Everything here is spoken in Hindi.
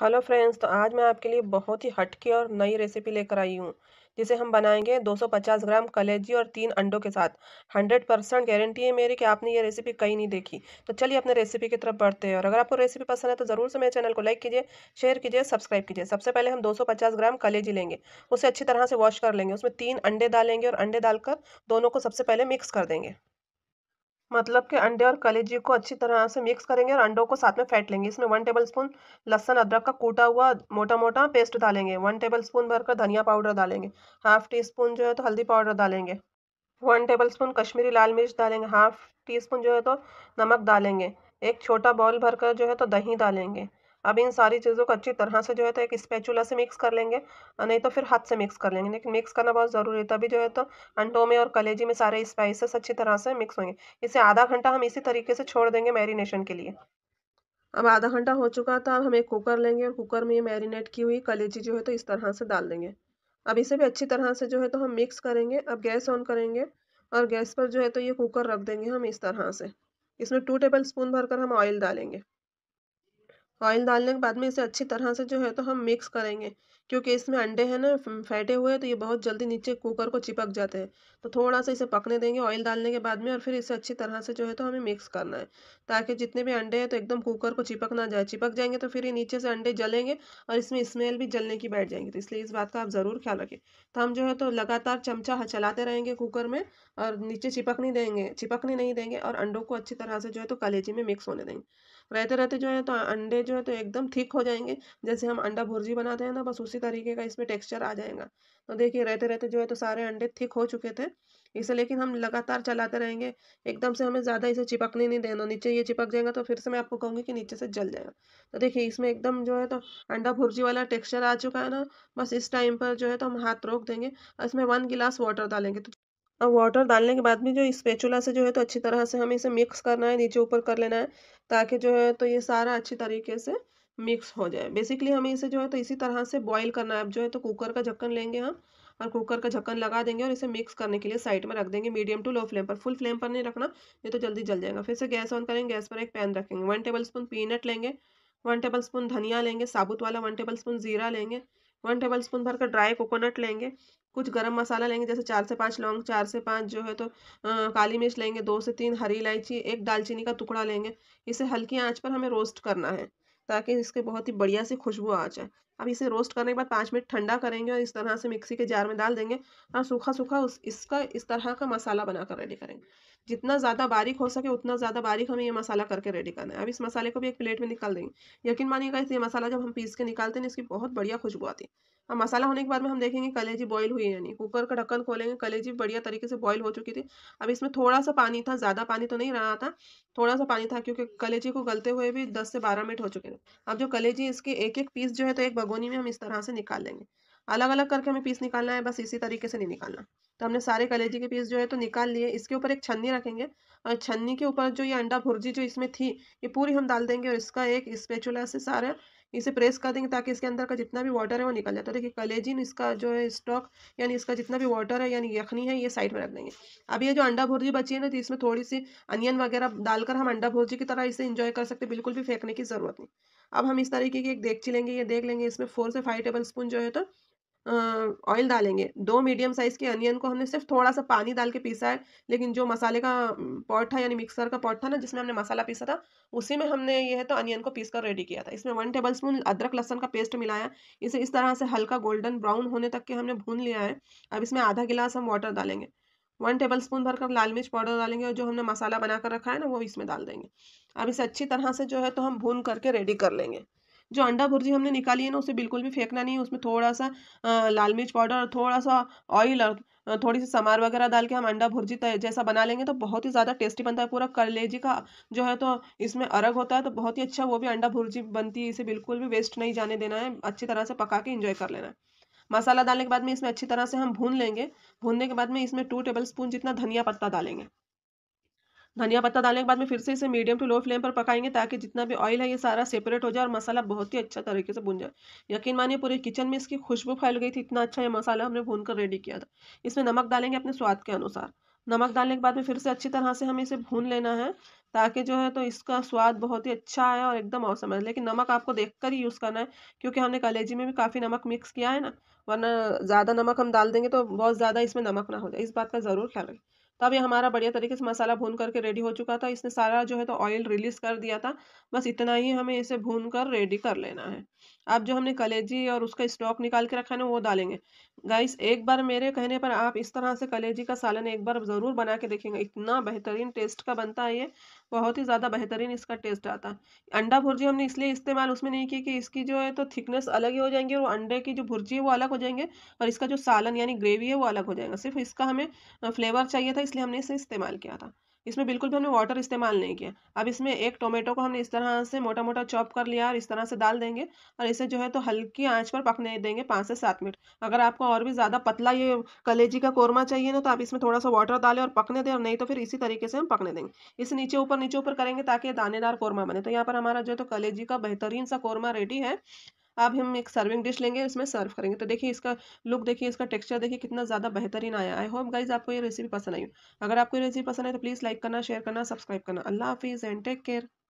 हेलो फ्रेंड्स तो आज मैं आपके लिए बहुत ही हटके और नई रेसिपी लेकर आई हूँ जिसे हम बनाएंगे 250 ग्राम कलेजी और तीन अंडों के साथ 100 परसेंट गारंटी है मेरी कि आपने ये रेसिपी कहीं नहीं देखी तो चलिए अपने रेसिपी की तरफ बढ़ते हैं और अगर आपको रेसिपी पसंद है तो ज़रूर से मेरे चैनल को लाइक कीजिए शेयर कीजिए सब्सक्राइब कीजिए सबसे पहले हम 250 ग्राम कलेजी लेंगे उसे अच्छी तरह से वॉश कर लेंगे उसमें तीन अंडे डालेंगे और अंडे डालकर दोनों को सबसे पहले मिक्स कर देंगे मतलब कि अंडे और कलेजी को अच्छी तरह से मिक्स करेंगे और अंडों को साथ में फेंट लेंगे इसमें वन टेबल स्पून लहसन अदरक का कूटा हुआ मोटा मोटा पेस्ट डालेंगे वन टेबल स्पून भरकर धनिया पाउडर डालेंगे हाफ टी स्पून जो है तो हल्दी पाउडर डालेंगे वन टेबल स्पून कश्मीरी लाल मिर्च डालेंगे हाफ टी स्पून जो है तो नमक डालेंगे एक छोटा बॉल भरकर जो है तो दही डालेंगे अब इन सारी चीज़ों को अच्छी तरह से जो है तो एक स्पैचुला से मिक्स कर लेंगे नहीं तो फिर हाथ से मिक्स कर लेंगे लेकिन मिक्स करना बहुत ज़रूरी है तभी जो है तो अंडों में और कलेजी में सारे स्पाइसेस अच्छी तरह से मिक्स होंगे इसे आधा घंटा हम इसी तरीके से छोड़ देंगे मैरिनेशन के लिए अब आधा घंटा हो चुका था तो अब हम एक कुकर लेंगे और कुकर में ये मैरिनेट की हुई कलेजी जो है तो इस तरह से डाल देंगे अब इसे भी अच्छी तरह से जो है तो हम मिक्स करेंगे अब गैस ऑन करेंगे और गैस पर जो है तो ये कुकर रख देंगे हम इस तरह से इसमें टू टेबल स्पून भरकर हम ऑयल डालेंगे ऑयल डालने के बाद में इसे अच्छी तरह से जो है तो हम मिक्स करेंगे क्योंकि इसमें अंडे हैं ना फैटे हुए तो ये बहुत जल्दी नीचे कुकर को चिपक जाते हैं तो थोड़ा सा इसे पकने देंगे ऑयल डालने के बाद में और फिर इसे अच्छी तरह से जो है तो हमें मिक्स करना है ताकि जितने भी अंडे हैं तो एकदम कुकर को चिपक ना जाए चिपक जाएंगे तो फिर ये नीचे से अंडे जलेंगे और इसमें स्मेल भी जलने की बैठ जाएंगे तो इसलिए इस बात का आप ज़रूर ख्याल रखें तो हम जो है तो लगातार चमचा चलाते रहेंगे कुकर में और नीचे नहीं देंगे चिपकने नहीं देंगे और अंडों को अच्छी तरह से जो है तो कलेजी में मिक्स होने देंगे रहते रहते जो है तो अंडे जो है तो एकदम थिक हो जाएंगे जैसे हम अंडा भुर्जी बनाते हैं ना बस उसी तरीके का इसमें टेक्स्चर आ जाएगा तो देखिए रहते रहते जो है तो सारे अंडे थिक हो चुके थे इसे लेकिन हम लगातार चलाते रहेंगे एकदम से हमें ज़्यादा इसे चिपकने नहीं देना नीचे ये चिपक जाएगा तो फिर से मैं आपको कहूँगी कि नीचे से जल जाएगा तो देखिए इसमें एकदम जो है तो अंडा भुर्जी वाला टेक्सचर आ चुका है ना बस इस टाइम पर जो है तो हम हाथ रोक देंगे और इसमें वन गिलास वाटर डालेंगे तो अब वाटर डालने के बाद भी जो स्पेचुला से जो है तो अच्छी तरह से हमें इसे मिक्स करना है नीचे ऊपर कर लेना है ताकि जो है तो ये सारा अच्छी तरीके से मिक्स हो जाए बेसिकली हमें इसे जो है तो इसी तरह से बॉईल करना है अब जो है तो कुकर का झक्कन लेंगे हम और कुकर का झक्कन लगा देंगे और इसे मिक्स करने के लिए साइड में रख देंगे मीडियम टू लो फ्लेम पर फुल फ्लेम पर नहीं रखना ये तो जल्दी जल जाएगा फिर से गैस ऑन करेंगे गैस पर एक पैन रखेंगे वन टेबल स्पून पीनट लेंगे वन टेबल स्पून धनिया लेंगे साबुत वाला वन टेबल स्पून ज़ीरा लेंगे वन टेबल स्पून भर का ड्राई कोकोनट लेंगे कुछ गरम मसाला लेंगे जैसे चार से पाँच लौंग चार से पाँच जो है तो आ, काली मिर्च लेंगे दो से तीन हरी इलायची एक दालचीनी का टुकड़ा लेंगे इसे हल्की आंच पर हमें रोस्ट करना है ताकि इसके बहुत ही बढ़िया से खुशबू आ जाए अब इसे रोस्ट करने के बाद पाँच मिनट ठंडा करेंगे और इस तरह से मिक्सी के जार में डाल देंगे और सूखा सूखा उस इसका इस तरह का मसाला बनाकर रेडी करेंगे जितना ज़्यादा बारीक हो सके उतना ज़्यादा बारीक हमें ये मसाला करके रेडी करना है अब इस मसाले को भी एक प्लेट में निकाल देंगे यकीन मानिएगा ये मसाला जब हम पीस के निकालते हैं इसकी बहुत बढ़िया खुशबू आती है अब मसाला होने के बाद में हम देखेंगे कलेजी बॉईल हुई है नहीं कुकर का ढक्कन खोलेंगे कलेजी बढ़िया तरीके से बॉईल हो चुकी थी अब इसमें थोड़ा सा पानी था ज़्यादा पानी तो नहीं रहा था थोड़ा सा पानी था क्योंकि कलेजी को गलते हुए भी दस से बारह मिनट हो चुके थे अब जो कलेजी इसके एक एक पीस जो है तो एक भगोनी में हम इस तरह से निकाल लेंगे अलग अलग करके हमें पीस निकालना है बस इसी तरीके से नहीं निकालना तो हमने सारे कलेजी के पीस जो है तो निकाल लिए इसके ऊपर एक छन्नी रखेंगे और छन्नी के ऊपर जो ये अंडा भुर्जी जो इसमें थी ये पूरी हम डाल देंगे और इसका एक स्पेचुला से सारे इसे प्रेस कर देंगे ताकि इसके अंदर का जितना भी वाटर है वो निकल जाए तो देखिए कलेजिन इसका जो है स्टॉक यानी इसका जितना भी वाटर है यानी यखनी है ये साइड में रख देंगे अब ये जो अंडा भुर्जी बची है ना तो इसमें थोड़ी सी अनियन वगैरह डालकर हम अंडा भुर्जी की तरह इसे इंजॉय कर सकते बिल्कुल भी फेंकने की ज़रूरत नहीं अब हम इस तरीके की एक देगची लेंगे ये देख लेंगे इसमें फोर से फाइव टेबल स्पून जो है तो ऑयल डालेंगे दो मीडियम साइज़ के अनियन को हमने सिर्फ थोड़ा सा पानी डाल के पीसा है लेकिन जो मसाले का पॉट था यानी मिक्सर का पॉट था ना जिसमें हमने मसाला पीसा था उसी में हमने ये है तो अनियन को पीस कर रेडी किया था इसमें वन टेबल स्पून अदरक लहसन का पेस्ट मिलाया इसे इस तरह से हल्का गोल्डन ब्राउन होने तक के हमने भून लिया है अब इसमें आधा गिलास हम वाटर डालेंगे वन टेबल स्पून भरकर लाल मिर्च पाउडर डालेंगे और जो हमने मसाला बना कर रखा है ना वो इसमें डाल देंगे अब इसे अच्छी तरह से जो है तो हम भून करके रेडी कर लेंगे जो अंडा भुर्जी हमने निकाली है ना उसे बिल्कुल भी फेंकना नहीं है उसमें थोड़ा सा लाल मिर्च पाउडर और थोड़ा सा ऑयल और थोड़ी सी समार वगैरह डाल के हम अंडा भुर्जी जैसा बना लेंगे तो बहुत ही ज़्यादा टेस्टी बनता है पूरा कलेजी का जो है तो इसमें अरग होता है तो बहुत ही अच्छा वो भी अंडा भुर्जी बनती है इसे बिल्कुल भी वेस्ट नहीं जाने देना है अच्छी तरह से पका के इंजॉय कर लेना है मसाला डालने के बाद में इसमें अच्छी तरह से हम भून लेंगे भूनने के बाद में इसमें टू टेबल स्पून जितना धनिया पत्ता डालेंगे धनिया पत्ता डालने के बाद में फिर से इसे मीडियम टू लो फ्लेम पर पकाएंगे ताकि जितना भी ऑयल है ये सारा सेपरेट हो जाए और मसाला बहुत ही अच्छा तरीके से भून जाए यकीन मानिए पूरे किचन में इसकी खुशबू फैल गई थी इतना अच्छा ये मसाला हमने भून कर रेडी किया था इसमें नमक डालेंगे अपने स्वाद के अनुसार नमक डालने के बाद में फिर से अच्छी तरह से हमें इसे भून लेना है ताकि जो है तो इसका स्वाद बहुत ही अच्छा आए और एकदम औसम है लेकिन नमक आपको देखकर ही यूज़ करना है क्योंकि हमने कलेजी में भी काफ़ी नमक मिक्स किया है ना वरना ज़्यादा नमक हम डाल देंगे तो बहुत ज़्यादा इसमें नमक ना हो जाए इस बात का ज़रूर ख्याल रखें तब ये हमारा बढ़िया तरीके से मसाला भून करके रेडी हो चुका था इसने सारा जो है तो ऑयल रिलीज़ कर दिया था बस इतना ही हमें इसे भून कर रेडी कर लेना है अब जो हमने कलेजी और उसका स्टॉक निकाल के रखा है ना वो डालेंगे गाइस एक बार मेरे कहने पर आप इस तरह से कलेजी का सालन एक बार ज़रूर बना के देखेंगे इतना बेहतरीन टेस्ट का बनता है ये बहुत ही ज़्यादा बेहतरीन इसका टेस्ट आता है अंडा भुर्जी हमने इसलिए इस्तेमाल उसमें नहीं की कि इसकी जो है तो थिकनेस अलग ही हो जाएंगी और अंडे की जो भुर्जी है वो अलग हो जाएंगे और इसका जो सालन यानी ग्रेवी है वो अलग हो जाएगा सिर्फ इसका हमें फ्लेवर चाहिए था इसलिए हमने इसे इस्तेमाल किया था इसमें बिल्कुल भी हमने वाटर इस्तेमाल नहीं किया अब इसमें एक टोमेटो को हमने इस तरह से मोटा मोटा चॉप कर लिया और इस तरह से डाल देंगे और इसे जो है तो हल्की आँच पर पकने देंगे पाँच से सात मिनट अगर आपको और भी ज़्यादा पतला ये कलेजी का कोरमा चाहिए ना तो आप इसमें थोड़ा सा वाटर डालें और पकने दें और नहीं तो फिर इसी तरीके से हम पकने देंगे इसे नीचे ऊपर नीचे ऊपर करेंगे ताकि दानेदार कोरमा बने तो यहाँ पर हमारा जो है तो कलेजी का बेहतरीन सा कोरमा रेडी है अब हम एक सर्विंग डिश लेंगे इसमें सर्व करेंगे तो देखिए इसका लुक देखिए इसका टेक्स्चर देखिए कितना ज़्यादा बेहतरीन आया आई होप गाइज आपको ये रेसिपी पसंद आई अगर आपको ये रेसिपी पसंद है तो प्लीज़ लाइक करना शेयर करना सब्सक्राइब करना अल्लाह हाफिज़ एंड टेक केयर